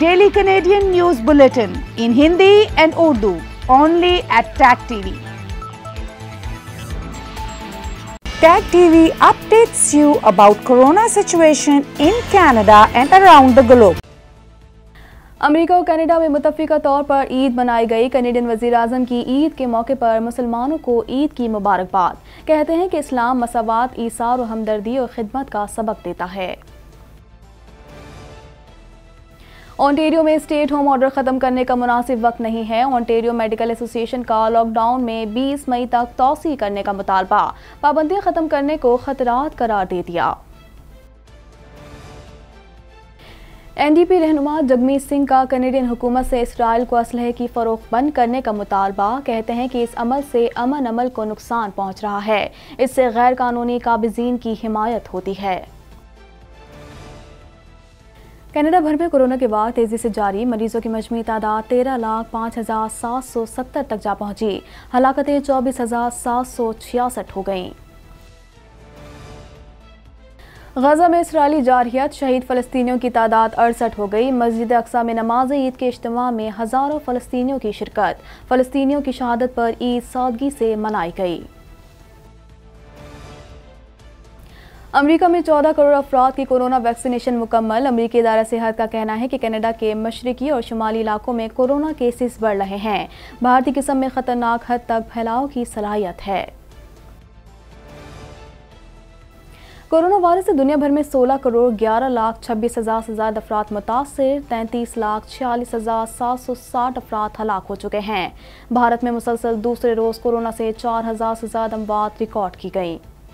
daily Canadian news bulletin in Hindi and Urdu only at tag TV tag TV updates you about corona situation in Canada and around the globe America और Canada में मुतफ़ा तौर पर ईद मनाई गई Canadian वजीर अजम की ईद के मौके पर मुसलमानों को ईद की मुबारकबाद कहते हैं कि इस्लाम मसावत ईसार और हमदर्दी और खिदमत का सबक देता है ऑनटेरियो में स्टेट होम ऑर्डर ख़त्म करने का मुनासिब वक्त नहीं है ऑनटेरियो मेडिकल एसोसिएशन का लॉकडाउन में 20 मई तक तोसी करने का मुतालबा पाबंदियां ख़त्म करने को खतरात करार दे दिया एनडीपी रहनुमा जगमीत सिंह का कनेडियन हुकूमत से इसराइल को असलहे की फ़रोख बंद करने का मुतालबा कहते हैं कि इस अमल से अमन अमल को नुकसान पहुंच रहा है इससे गैर कानूनी काबिजीन की हिमायत होती है कनाडा भर में कोरोना के बाद तेजी से जारी मरीजों की मजमू तादाद तेरह लाख पाँच हजार सात सौ सत्तर तक जा पहुंची हलाकतें चौबीस हजार सात सौ छियासठ हो गईं गजा में इसराइली जारहियत शहीद फ़लस्तियों की तादाद अड़सठ हो गई मस्जिद अक्सा में नमाज ईद के इज्तम में हज़ारों फ़लस्तियों की शिरकत फ़लस्तियों की शहादत पर ईद सादगी से मनाई गई अमेरिका में 14 करोड़ अफराद की कोरोना वैक्सीनेशन मुकम्मल अमरीकी इदारा सेहत का कहना है कि कनाडा के मशरकी और शुमाली इलाकों में कोरोना केसेस बढ़ रहे हैं भारतीय किस्म में खतरनाक हद तक फैलाव की सलाहियत है कोरोना वायरस से दुनिया भर में 16 करोड़ 11 लाख छब्बीस हज़ार से ज़्यादा अफराद मुतासर तैंतीस लाख छियालीस हज़ार सात सौ साठ अफराद हलाक हो चुके हैं भारत में मुसलसल दूसरे रोज़ कोरोना से चार हज़ार से ज़्यादा अमवात रिकॉर्ड की गई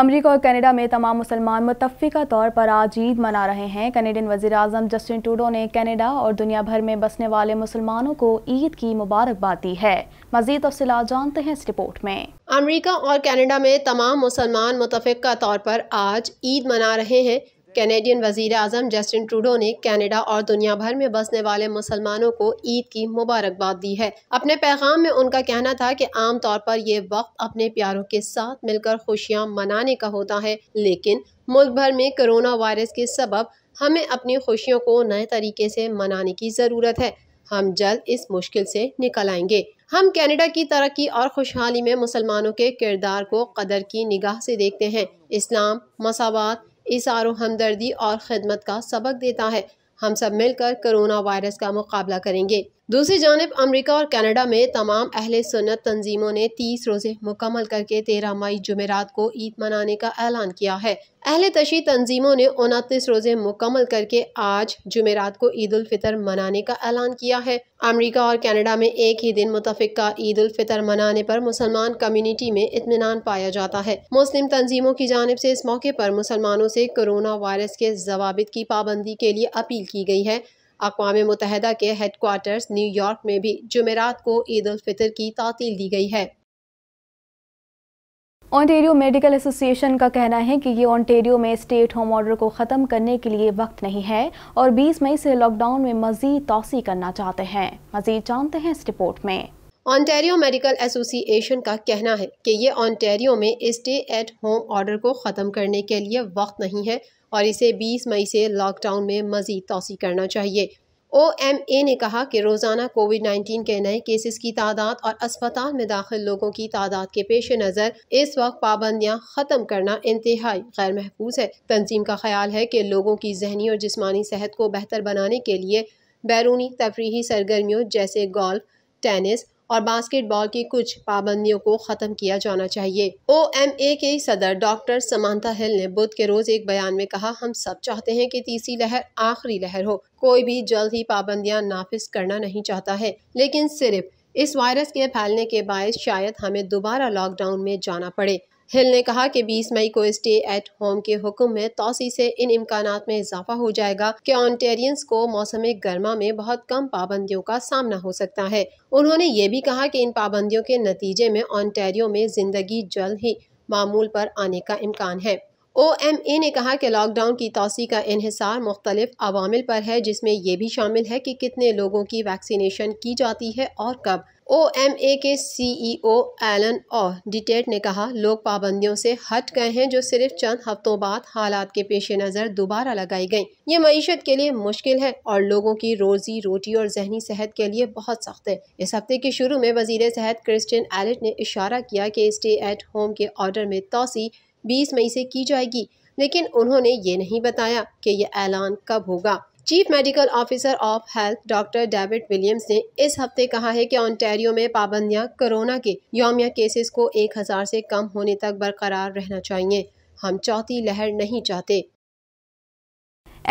अमरीका और कनाडा में तमाम मुसलमान मुतफ़ा तौर पर आज ईद मना रहे हैं कनेडियन वजी अजम जस्टिन टूडो ने कनाडा और दुनिया भर में बसने वाले मुसलमानों को ईद की मुबारकबाद दी है मजीद तफसला जानते हैं इस रिपोर्ट में अमरीका और कनाडा में तमाम मुसलमान मुतफ़ा तौर पर आज ईद मना रहे हैं कैनेडियन वजीर अजम जस्टिन ट्रूडो ने कनाडा और दुनिया भर में बसने वाले मुसलमानों को ईद की मुबारकबाद दी है अपने पैगाम में उनका कहना था कि आमतौर पर ये वक्त अपने प्यारों के साथ मिलकर खुशियाँ मनाने का होता है लेकिन मुल्क भर में कोरोना वायरस के सबब हमें अपनी खुशियों को नए तरीके से मनाने की ज़रूरत है हम जल्द इस मुश्किल से निकल आएंगे हम कनाडा की तरक्की और खुशहाली में मुसलमानों के किरदार को कदर की निगाह से देखते हैं इस्लाम मसावत इशार हमदर्दी और ख़दमत का सबक देता है हम सब मिलकर कोरोना वायरस का मुकाबला करेंगे दूसरी जानब अमरीका और कनाडा में तमाम अहल सुन्नत तंजीमों ने तीस रोज़े मुकम्मल करके तेरह मई जुमेरात को ईद मनाने का ऐलान किया है अहल तशी तंजीमों ने उनतीस रोज़े मुकम्मल करके आज जुमेरात को ईद फितर मनाने का ऐलान किया है अमरीका और कनाडा में एक ही दिन मुतफिक का ईद फितर मनाने पर मुसलमान कम्यूनिटी में इतमान पाया जाता है मुस्लिम तंजीमों की जानब से इस मौके पर मुसलमानों से कोरोना वायरस के जवाब की पाबंदी के लिए अपील की गई है अकवा मुतहद के हेडकोार्टर्स न्यूयॉर्क में भी जुमेरात को ईद फितर की तातील दी गई है ऑनटेरियो मेडिकल एसोसिएशन का कहना है कि ये ऑन्टेरियो में स्टेट होम ऑर्डर को ख़त्म करने के लिए वक्त नहीं है और 20 मई से लॉकडाउन में मजीद तोसी करना चाहते हैं मजीद जानते हैं इस रिपोर्ट में ओंटेरियो मेडिकल एसोसिएशन का कहना है कि ये ऑन्टेरियो में स्टे एट होम ऑर्डर को ख़त्म करने के लिए वक्त नहीं है और इसे 20 मई से लॉकडाउन में मजीद तोसी करना चाहिए ओ एम ए ने कहा कि रोज़ाना कोविड नाइन्टीन के नए केसेस की तादाद और अस्पताल में दाखिल लोगों की तादाद के पेश नज़र इस वक्त पाबंदियाँ ख़त्म करना इंतहाई गैर महफूज है तंजीम का ख्याल है कि लोगों की जहनी और जिसमानी सेहत को बेहतर बनाने के लिए बैरूनी तफरी सरगर्मियों जैसे गोल्फ टेनिस और बास्केटबॉल की कुछ पाबंदियों को ख़त्म किया जाना चाहिए ओ एम ए के सदर डॉक्टर समानता हिल ने बुध के रोज़ एक बयान में कहा हम सब चाहते हैं कि तीसरी लहर आखिरी लहर हो कोई भी जल्द ही पाबंदियां नाफिस करना नहीं चाहता है लेकिन सिर्फ इस वायरस के फैलने के बायस शायद हमें दोबारा लॉकडाउन में जाना पड़े हिल ने कहा कि 20 मई को स्टे एट होम के हुक्म में तोसी से इन इम्कान में इजाफा हो जाएगा कि ऑनटेरियंस को मौसम गर्मा में बहुत कम पाबंदियों का सामना हो सकता है उन्होंने ये भी कहा कि इन पाबंदियों के नतीजे में ऑनटेरियो में जिंदगी जल्द ही मामूल पर आने का इम्कान है ओ एम ए ने कहा कि लॉकडाउन की तोसी का इहसार मुख्तलिफ अवामिल पर है जिसमें यह भी शामिल है कि कितने लोगों की वैक्सीनेशन की जाती है और कब ओ एम ए के सी ई ओ एलन और डिटेट ने कहा लोग पाबंदियों से हट गए हैं जो सिर्फ चंद हफ्तों बाद हालात के पेश नज़र दोबारा लगाई गई ये मीशत के लिए मुश्किल है और लोगों की रोजी रोटी और जहनी सेहत के लिए बहुत सख्त है इस हफ्ते के शुरू में वजीर सेहत क्रिस्टन एलेट ने इशारा किया कि स्टे एट होम के ऑर्डर में तोसी बीस मई से की जाएगी लेकिन उन्होंने ये नहीं बताया कि यह ऐलान कब होगा chief medical officer of health doctor David Williams ने इस हफ्ते कहा है कि ऑन्टेरियो में पाबंदियां कोरोना के योमिया केसेस को 1000 से कम होने तक बरकरार रहना चाहिए हम चौथी लहर नहीं चाहते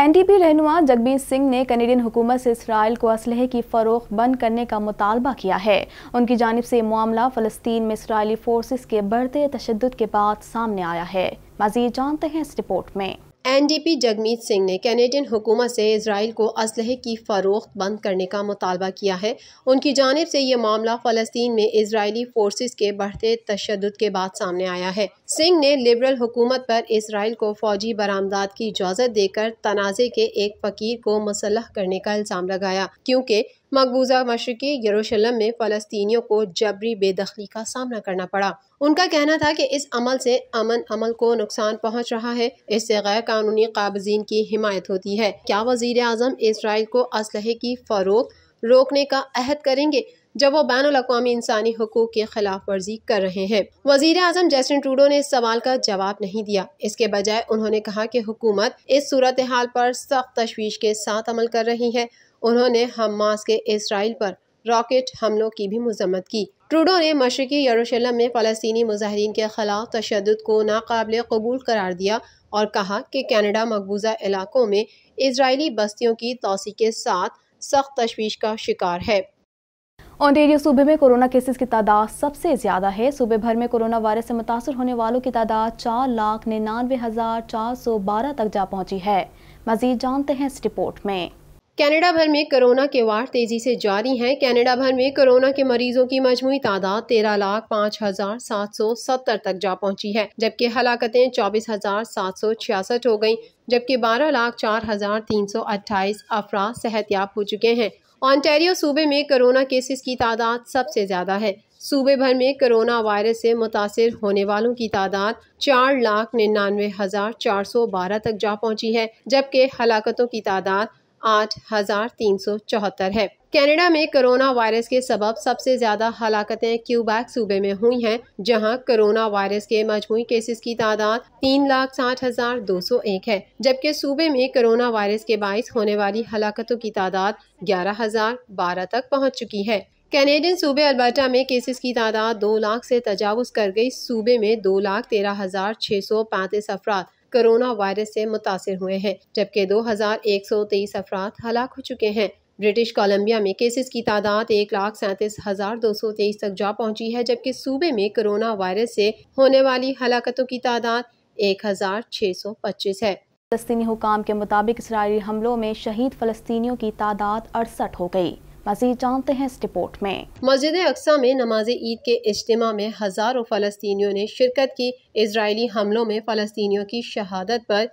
एनडीपी रहनुमा जगबीर सिंह ने कनेडियन हुकूमत से इसराइल को असलहे की फ़रोख बंद करने का मुतालबा किया है उनकी जानब से मामला फ़लस्तीन में इसराइली फोर्सेस के बढ़ते तशद के बाद सामने आया है मजीद जानते हैं इस रिपोर्ट में एनडीपी जगमीत सिंह ने कैनेडियन हुकूमत से इसराइल को असलहे की फ़रोख्त बंद करने का मुतालबा किया है उनकी जानब से यह मामला फ़लस्तीन में इसराइली फोर्सेस के बढ़ते तशद के बाद सामने आया है सिंह ने लिबरल हुकूमत पर इसराइल को फ़ौजी बरामदात की इजाज़त देकर तनाज़े के एक फ़कीर को मुसलह करने का इल्ज़ाम लगाया क्योंकि मकबूजा मशरकी यरूशलम में फ़लस्तियों को जबरी बेदखली का सामना करना पड़ा उनका कहना था कि इस अमल से अमन अमल को नुकसान पहुंच रहा है इससे गैर कानूनी काबजीन की हिमायत होती है क्या वजीर अजम इसराइल को असलहे की फ़रोख रोकने का अहद करेंगे जब वो बैन अवी इंसानी हकूक के खिलाफ वर्जी कर रहे हैं वजीर अजम जस्टिन ट्रूडो ने इस सवाल का जवाब नहीं दिया इसके बजाय उन्होंने कहा कि हुकूमत इस सूरत हाल पर सख्त तशवीश के साथ अमल कर रही है उन्होंने हमास के इसराइल पर रॉकेट हमलों की भी मजम्मत की ट्रूडो ने मशरकी यरूशलम में फ़लस्तनी मुजाहरीन के खिलाफ तशद को नाकबिल कबूल करार दिया और कहा कि कैनेडा मकबूजा इलाकों में इसराइली बस्तियों की तोसी के साथ सख्त तशवीश का शिकार है ओंटेरियो सूबे में कोरोना केसेस की तादाद सबसे ज़्यादा है सूबे भर में कोरोना वायरस से मुतासर होने वालों की तादाद चार लाख निन्यानवे हज़ार चार सौ बारह तक जा पहुंची है मजीद जानते हैं इस रिपोर्ट में कनाडा भर में कोरोना के वार तेज़ी से जारी हैं कनाडा भर में कोरोना के मरीजों की मजमू तादाद तेरह लाख पाँच हज़ार सात सौ सत्तर तक जा पहुंची है जबकि हलाकतें चौबीस हज़ार सात सौ छियासठ हो गयी जबकि बारह लाख चार हज़ार तीन सौ अट्ठाईस सेहत सेहतियाब हो चुके हैं ऑनटेरियो सूबे में कोरोना केसेस की तादाद सबसे ज़्यादा है सूबे भर में कोरोना वायरस से मुतासर होने वालों की तादाद चार लाख निन्यानवे हज़ार चार सौ बारह तक जा पहुंची है जबकि हलाकतों की तादाद आठ हजार तीन सौ चौहत्तर है कनाडा में कोरोना वायरस के सबब सबसे ज्यादा हलाकतें क्यूबैक सूबे में हुई हैं, जहां कोरोना वायरस के मजमू केसेस की तादाद तीन लाख साठ हजार दो सौ एक है जबकि सूबे में कोरोना वायरस के बायस होने वाली हलाकतों की तादाद ग्यारह हजार बारह तक पहुँच चुकी है कैनेडियन सूबे अल्बर्टा में केसेस की तादाद दो लाख से तजावज़ कर गई सूबे में दो लाख तेरह हजार छह सौ पैंतीस अफराद कोरोना वायरस से मुतासर हुए हैं जबकि दो हज़ार एक सौ तेईस अफराद हलाक हो चुके हैं ब्रिटिश कोलंबिया में केसेस की तादाद एक लाख सैंतीस हज़ार दो सौ तेईस तक जा पहुंची है जबकि सूबे में कोरोना वायरस से होने वाली हलाकतों की तादाद एक हज़ार छः सौ पच्चीस है फलस्तीनी हुकाम के मुताबिक इसराइली हमलों में शहीद फलस्तियों की तादाद अड़सठ हो गई मजीद जानते हैं इस रिपोर्ट में मस्जिद अक्सा में नमाज ईद के इज्तम में हज़ारों फ़लस्तियों ने शिरकत की इसराइली हमलों में फ़लस्तियों की शहादत पर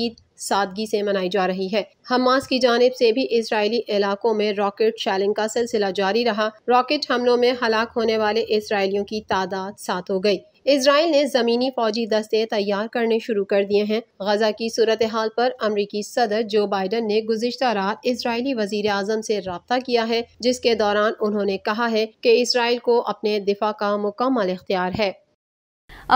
ईद सादगी से मनाई जा रही है हमास की जानब से भी इसराइली इलाकों में रॉकेट शैलिंग का सिलसिला जारी रहा रॉकेट हमलों में हलाक होने वाले इसराइलियों की तादाद सात हो गई इसराइल ने ज़मीनी फौजी दस्ते तैयार करने शुरू कर दिए हैं गजा की सूरत हाल पर अमरीकी सदर जो बाइडन ने गुजशत रात इसराइली वजीर अजम से रबता किया है जिसके दौरान उन्होंने कहा है कि इसराइल को अपने दिफा का मुकम्मल इख्तियार है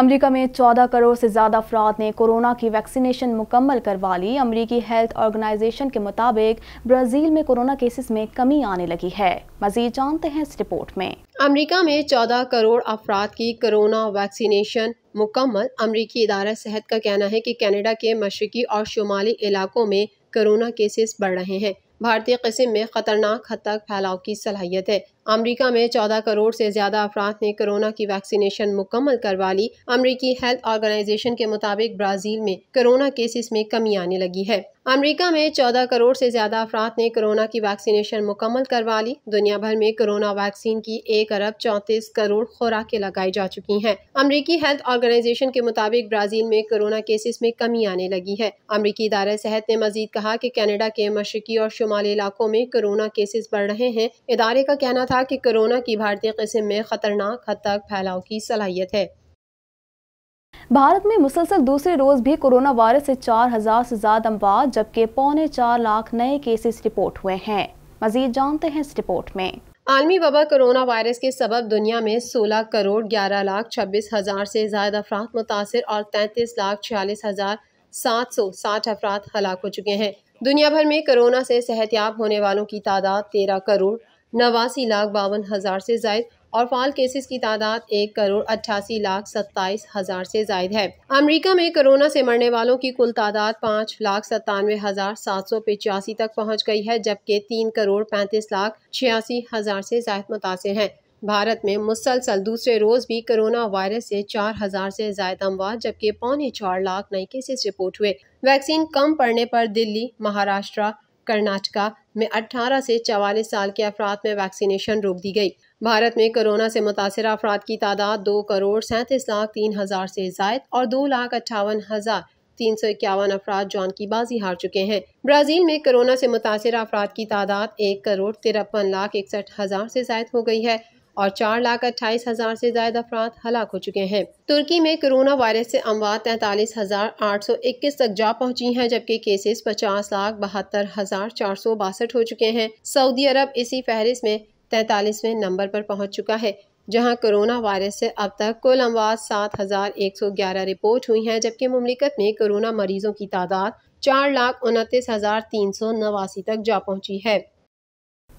अमेरिका में 14 करोड़ से ज़्यादा अफराद ने कोरोना की वैक्सीनेशन मुकम्मल करवा ली अमरीकी हेल्थ ऑर्गेनाइजेशन के मुताबिक ब्राज़ील में कोरोना केसेस में कमी आने लगी है मजीद जानते हैं इस रिपोर्ट में अमेरिका में 14 करोड़ अफराद की कोरोना वैक्सीनेशन मुकम्मल अमरीकी इदारा सेहत का कहना है कि कनाडा के मशरकी और शुमाली इलाकों में कोरोना केसेस बढ़ रहे हैं भारतीय किस्म में खतरनाक हद तक फैलाव की सलाहियत है अमरीका में 14 करोड़ से ज़्यादा अफराद ने कोरोना की वैक्सीनेशन मुकम्मल करवा ली अमरीकी हेल्थ ऑर्गेनाइजेशन के मुताबिक ब्राज़ील में कोरोना केसेस में कमी आने लगी है अमरीका में 14 करोड़ से ज़्यादा अफराद ने कोरोना की वैक्सीनेशन मुकम्मल करवा ली दुनिया भर में कोरोना वैक्सीन की एक अरब चौंतीस करोड़ खुराकें लगाई जा चुकी हैं अमरीकी हेल्थ ऑर्गेनाइजेशन के मुताबिक ब्राज़ील में कोरोना केसेस में कमी आने लगी है अमरीकी इदारा सेहत ने मजीद कहा कि कनाडा के मशरकी और शुमाली इलाकों में कोरोना केसेस बढ़ रहे हैं इदारे का कहना था था कि कोरोना की भारतीय किस्म में खतरनाक हद तक फैलाव की सलाहियत है भारत में मुसलसल दूसरे रोज़ भी कोरोना वायरस से चार हज़ार से ज़्यादा अमवात जबकि पौने चार लाख नए केसेस रिपोर्ट हुए हैं मजीद जानते हैं इस रिपोर्ट में आलमी वबा कोरोना वायरस के सबब दुनिया में 16 करोड़ 11 लाख छब्बीस हज़ार से ज्यादा अफराद मुतासर और तैतीस लाख छियालीस हज़ार सात सौ साठ अफराद हलाक हो चुके हैं दुनिया भर में कोरोना से सेहतियाब होने वालों की तादाद तेरह करोड़ नवासी लाख बावन हज़ार से जायद और फाल केसेस की तादाद एक करोड़ अट्ठासी लाख सत्ताईस हजार से जायद है अमेरिका में कोरोना से मरने वालों की कुल तादाद पाँच लाख सत्तानवे हजार सात सौ पिचासी तक पहुँच गई है जबकि तीन करोड़ पैंतीस लाख छियासी हजार से जायद मुतासर हैं भारत में मुसलसल दूसरे रोज़ भी कोरोना वायरस से चार हजार से ज्यादा अमवात जबकि पौने चार लाख नए केसेस रिपोर्ट हुए वैक्सीन कम पड़ने पर दिल्ली महाराष्ट्र कर्नाटका में 18 से 44 साल के अफराद में वैक्सीनेशन रोक दी गई भारत में कोरोना से मुतासर अफराद की तादाद दो करोड़ सैंतीस लाख तीन हज़ार से जायद और दो लाख अट्ठावन हज़ार तीन सौ इक्यावन अफराद जान की बाजी हार चुके हैं ब्राज़ील में कोरोना से मुतासर अफराद की तादाद एक करोड़ तिरपन लाख इकसठ हज़ार से जायद हो गई है और चार लाख अट्ठाईस हज़ार से ज्यादा अफराद हलाक हो चुके हैं तुर्की में कोरोना वायरस से अमवात तैतालीस हज़ार आठ सौ इक्कीस तक जा पहुंची हैं जबकि केसेस पचास लाख बहत्तर हज़ार चार सौ बासठ हो चुके हैं सऊदी अरब इसी फहरिस्त में तैतालीसवें नंबर पर पहुंच चुका है जहां कोरोना वायरस से अब तक कुल अमवात सात हज़ार एक सौ ग्यारह रिपोर्ट हुई हैं जबकि ममलिकत में कोरोना मरीजों की तादाद चार लाख उनतीस हज़ार तीन सौ नवासी तक जा पहुंची है